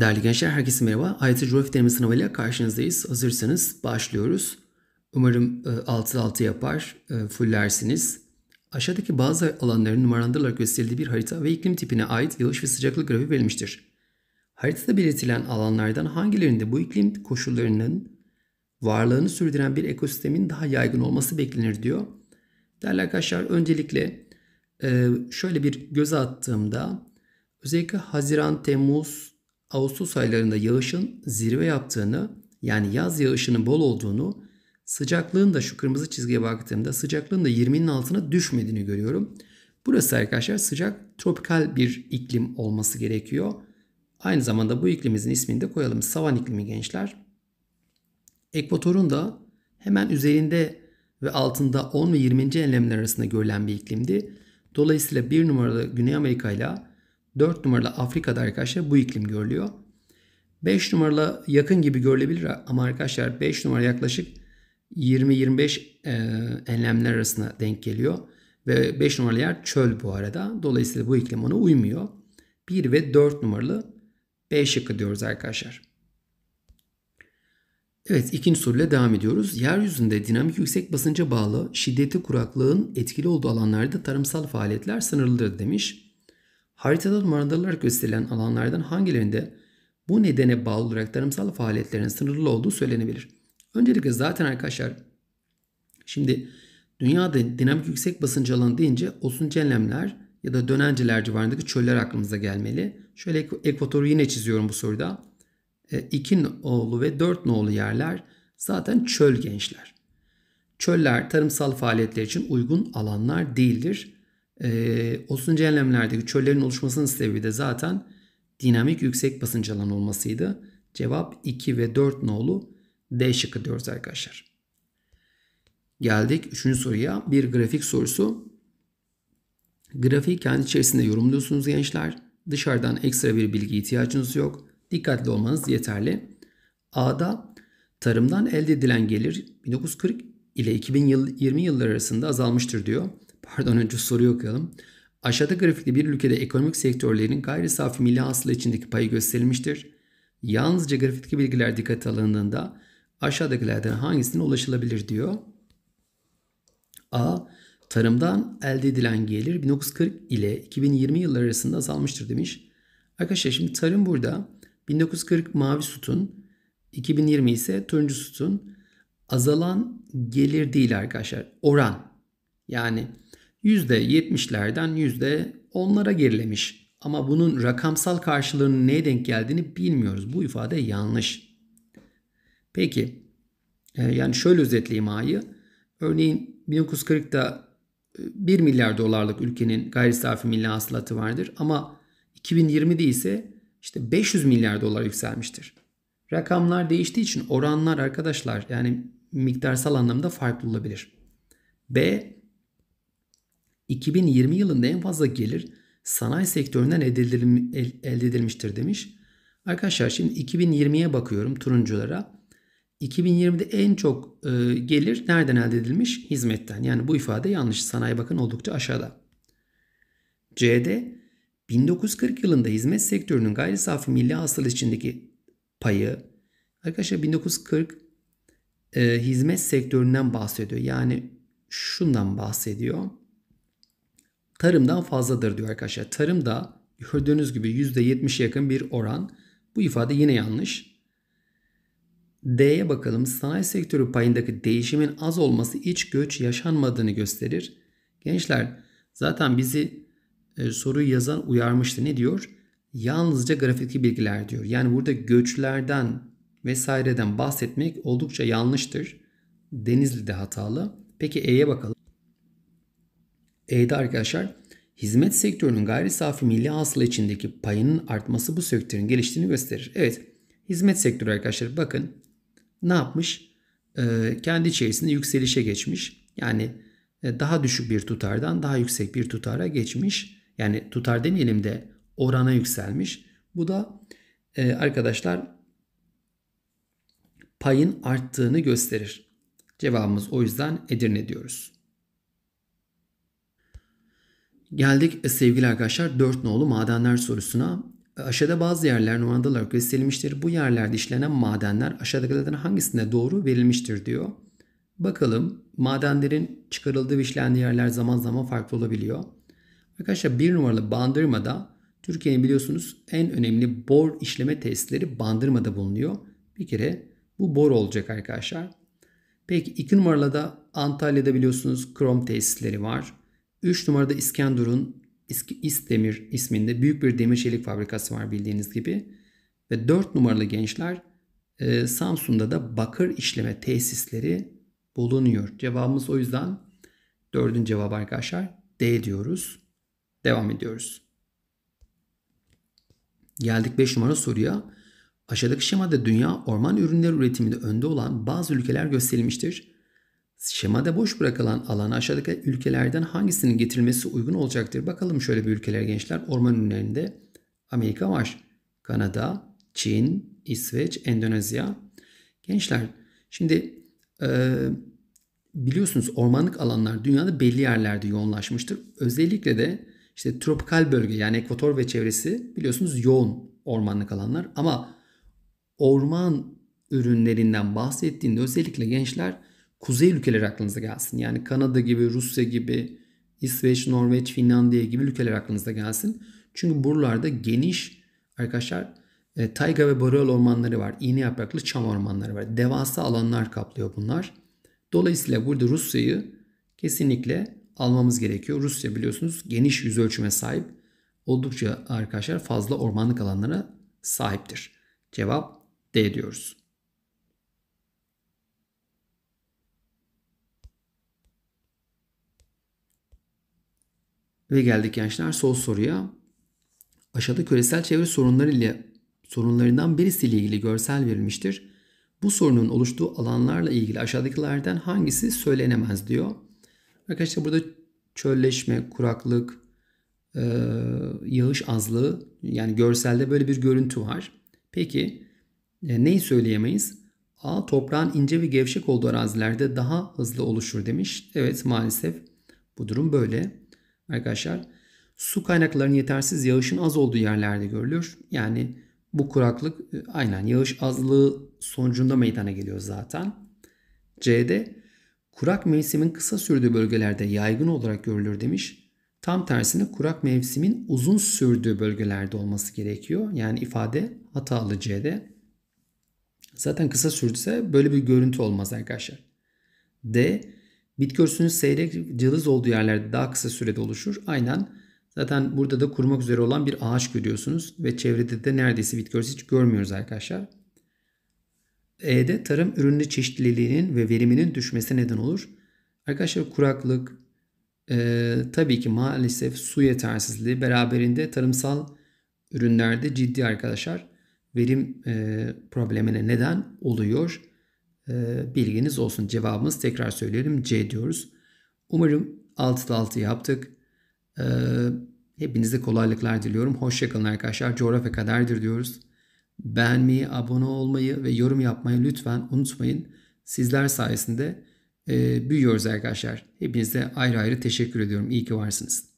Değerli gençler, herkese merhaba. IELTS Coğrafya Deneme sınavıyla karşınızdayız. Hazırsanız başlıyoruz. Umarım 6 e, 6 yapar, e, fullersiniz. Aşağıdaki bazı alanların numaralandırılarak gösterildiği bir harita ve iklim tipine ait yağış ve sıcaklık grafiği verilmiştir. Haritada belirtilen alanlardan hangilerinde bu iklim koşullarının varlığını sürdüren bir ekosistemin daha yaygın olması beklenir diyor. Değerli arkadaşlar, öncelikle e, şöyle bir göz attığımda özellikle Haziran, Temmuz, Ağustos aylarında yağışın zirve yaptığını yani yaz yağışının bol olduğunu sıcaklığın da şu kırmızı çizgiye baktığımda sıcaklığın da 20'nin altına düşmediğini görüyorum. Burası arkadaşlar sıcak tropikal bir iklim olması gerekiyor. Aynı zamanda bu iklimimizin ismini de koyalım. Savan iklimi gençler. Ekvatorun da hemen üzerinde ve altında 10 ve 20. enlemler arasında görülen bir iklimdi. Dolayısıyla bir numaralı Güney Amerika ile 4 numaralı Afrika'da arkadaşlar bu iklim görülüyor. 5 numaralı yakın gibi görülebilir ama arkadaşlar 5 numara yaklaşık 20-25 e, enlemler arasında denk geliyor. Ve 5 numaralı yer çöl bu arada. Dolayısıyla bu iklim ona uymuyor. 1 ve 4 numaralı B şıkkı diyoruz arkadaşlar. Evet ikinci soruyla devam ediyoruz. Yeryüzünde dinamik yüksek basınca bağlı şiddeti kuraklığın etkili olduğu alanlarda tarımsal faaliyetler sınırlıdır demiş. Haritada numaralandırılarak gösterilen alanlardan hangilerinde bu nedene bağlı olarak tarımsal faaliyetlerin sınırlı olduğu söylenebilir. Öncelikle zaten arkadaşlar şimdi dünyada dinamik yüksek basınç alanı deyince olsun cenlemler ya da dönenceler civarındaki çöller aklımıza gelmeli. Şöyle ekvatoru yine çiziyorum bu soruda. 2 e, nolu ve dört nolu yerler zaten çöl gençler. Çöller tarımsal faaliyetler için uygun alanlar değildir. E, ee, Osun cehennemlerdeki çöllerin oluşmasının sebebi de zaten dinamik yüksek basınç alan olmasıydı. Cevap 2 ve 4 nolu D şıkkı diyoruz arkadaşlar. Geldik 3. soruya. Bir grafik sorusu. Grafiği kendi içerisinde yorumluyorsunuz gençler. Dışarıdan ekstra bir bilgi ihtiyacınız yok. Dikkatli olmanız yeterli. A'da tarımdan elde edilen gelir 1940 ile 2020 yılları arasında azalmıştır diyor. Pardon önce soruyu okuyalım. Aşağıda grafikte bir ülkede ekonomik sektörlerin gayri safi milli hasıla içindeki payı gösterilmiştir. Yalnızca grafikteki bilgiler dikkate alındığında aşağıdakilerden hangisine ulaşılabilir diyor. A. Tarımdan elde edilen gelir 1940 ile 2020 yılları arasında azalmıştır demiş. Arkadaşlar şimdi tarım burada 1940 mavi sütun, 2020 ise turuncu sütun. Azalan gelir değil arkadaşlar, oran. Yani %70'lerden %10'lara gerilemiş. Ama bunun rakamsal karşılığının neye denk geldiğini bilmiyoruz. Bu ifade yanlış. Peki, e, yani şöyle özetleyeyim A'yı. Örneğin 1940'da 1 e, milyar dolarlık ülkenin gayri safi milli hasılatı vardır ama 2020'de ise işte 500 milyar dolar yükselmiştir. Rakamlar değiştiği için oranlar arkadaşlar yani miktarsal anlamda farklı olabilir. B 2020 yılında en fazla gelir sanayi sektöründen elde edilmiştir demiş. Arkadaşlar şimdi 2020'ye bakıyorum turunculara. 2020'de en çok e, gelir nereden elde edilmiş? Hizmetten. Yani bu ifade yanlış. Sanayi bakın oldukça aşağıda. C'de 1940 yılında hizmet sektörünün gayri safi milli hasıl içindeki payı arkadaşlar 1940 e, hizmet sektöründen bahsediyor. Yani şundan bahsediyor tarımdan fazladır diyor arkadaşlar. Tarımda gördüğünüz gibi %70'e yakın bir oran. Bu ifade yine yanlış. D'ye bakalım. Sanayi sektörü payındaki değişimin az olması iç göç yaşanmadığını gösterir. Gençler zaten bizi e, soruyu yazan uyarmıştı. Ne diyor? Yalnızca grafikli bilgiler diyor. Yani burada göçlerden vesaireden bahsetmek oldukça yanlıştır. Denizli'de hatalı. Peki E'ye bakalım. E'de arkadaşlar hizmet sektörünün gayri safi milli hasıla içindeki payının artması bu sektörün geliştiğini gösterir. Evet hizmet sektörü arkadaşlar bakın ne yapmış? Ee, kendi içerisinde yükselişe geçmiş. Yani e, daha düşük bir tutardan daha yüksek bir tutara geçmiş. Yani tutar demeyelim de orana yükselmiş. Bu da e, arkadaşlar payın arttığını gösterir. Cevabımız o yüzden Edirne diyoruz. Geldik e, sevgili arkadaşlar 4 nolu madenler sorusuna. E, aşağıda bazı yerler numaralı olarak gösterilmiştir. Bu yerlerde işlenen madenler aşağıdakilerden hangisinde doğru verilmiştir diyor. Bakalım madenlerin çıkarıldığı ve işlendiği yerler zaman zaman farklı olabiliyor. Arkadaşlar bir numaralı Bandırma'da Türkiye'nin biliyorsunuz en önemli bor işleme tesisleri Bandırma'da bulunuyor. Bir kere bu bor olacak arkadaşlar. Peki iki numaralı da Antalya'da biliyorsunuz krom tesisleri var. 3 numarada İskenderun İsdemir isminde büyük bir demir çelik fabrikası var bildiğiniz gibi. Ve 4 numaralı gençler e, Samsun'da da bakır işleme tesisleri bulunuyor. Cevabımız o yüzden dördün cevap arkadaşlar D diyoruz. Devam ediyoruz. Geldik 5 numara soruya. Aşağıdaki şemada dünya orman ürünleri üretiminde önde olan bazı ülkeler gösterilmiştir. Şemada boş bırakılan alana aşağıdaki ülkelerden hangisinin getirilmesi uygun olacaktır? Bakalım şöyle bir ülkeler gençler. Orman ürünlerinde Amerika var. Kanada, Çin, İsveç, Endonezya. Gençler şimdi e, biliyorsunuz ormanlık alanlar dünyada belli yerlerde yoğunlaşmıştır. Özellikle de işte tropikal bölge yani ekvator ve çevresi biliyorsunuz yoğun ormanlık alanlar. Ama orman ürünlerinden bahsettiğinde özellikle gençler kuzey ülkeleri aklınıza gelsin. Yani Kanada gibi, Rusya gibi, İsveç, Norveç, Finlandiya gibi ülkeler aklınıza gelsin. Çünkü buralarda geniş arkadaşlar e, tayga ve boreal ormanları var. İğne yapraklı çam ormanları var. Devasa alanlar kaplıyor bunlar. Dolayısıyla burada Rusya'yı kesinlikle almamız gerekiyor. Rusya biliyorsunuz geniş yüz ölçüme sahip. Oldukça arkadaşlar fazla ormanlık alanlara sahiptir. Cevap D diyoruz. Ve geldik gençler sol soruya. Aşağıda küresel çevre sorunları ile sorunlarından birisiyle ilgili görsel verilmiştir. Bu sorunun oluştuğu alanlarla ilgili aşağıdakilerden hangisi söylenemez diyor. Arkadaşlar burada çölleşme, kuraklık, e, yağış azlığı yani görselde böyle bir görüntü var. Peki e, neyi söyleyemeyiz? A. Toprağın ince ve gevşek olduğu arazilerde daha hızlı oluşur demiş. Evet maalesef bu durum böyle arkadaşlar su kaynaklarının yetersiz yağışın az olduğu yerlerde görülür. Yani bu kuraklık e, aynen yağış azlığı sonucunda meydana geliyor zaten. C'de kurak mevsimin kısa sürdüğü bölgelerde yaygın olarak görülür demiş. Tam tersine kurak mevsimin uzun sürdüğü bölgelerde olması gerekiyor. Yani ifade hatalı C'de. Zaten kısa sürdüse böyle bir görüntü olmaz arkadaşlar. D Bit kürsünün seyrek cılız olduğu yerlerde daha kısa sürede oluşur. Aynen zaten burada da kurmak üzere olan bir ağaç görüyorsunuz ve çevrede de neredeyse bit kürsü hiç görmüyoruz arkadaşlar. E'de tarım ürünü çeşitliliğinin ve veriminin düşmesi neden olur. Arkadaşlar kuraklık, e, tabii ki maalesef su yetersizliği beraberinde tarımsal ürünlerde ciddi arkadaşlar verim e, problemine neden oluyor. Ee, bilginiz olsun. Cevabımız tekrar söyleyelim C diyoruz. Umarım 6'da 6 yaptık. Ee, hepinize kolaylıklar diliyorum. Hoşçakalın arkadaşlar. Coğrafya kaderdir diyoruz. Beğenmeyi, abone olmayı ve yorum yapmayı lütfen unutmayın. Sizler sayesinde e, büyüyoruz arkadaşlar. Hepinize ayrı ayrı teşekkür ediyorum. İyi ki varsınız.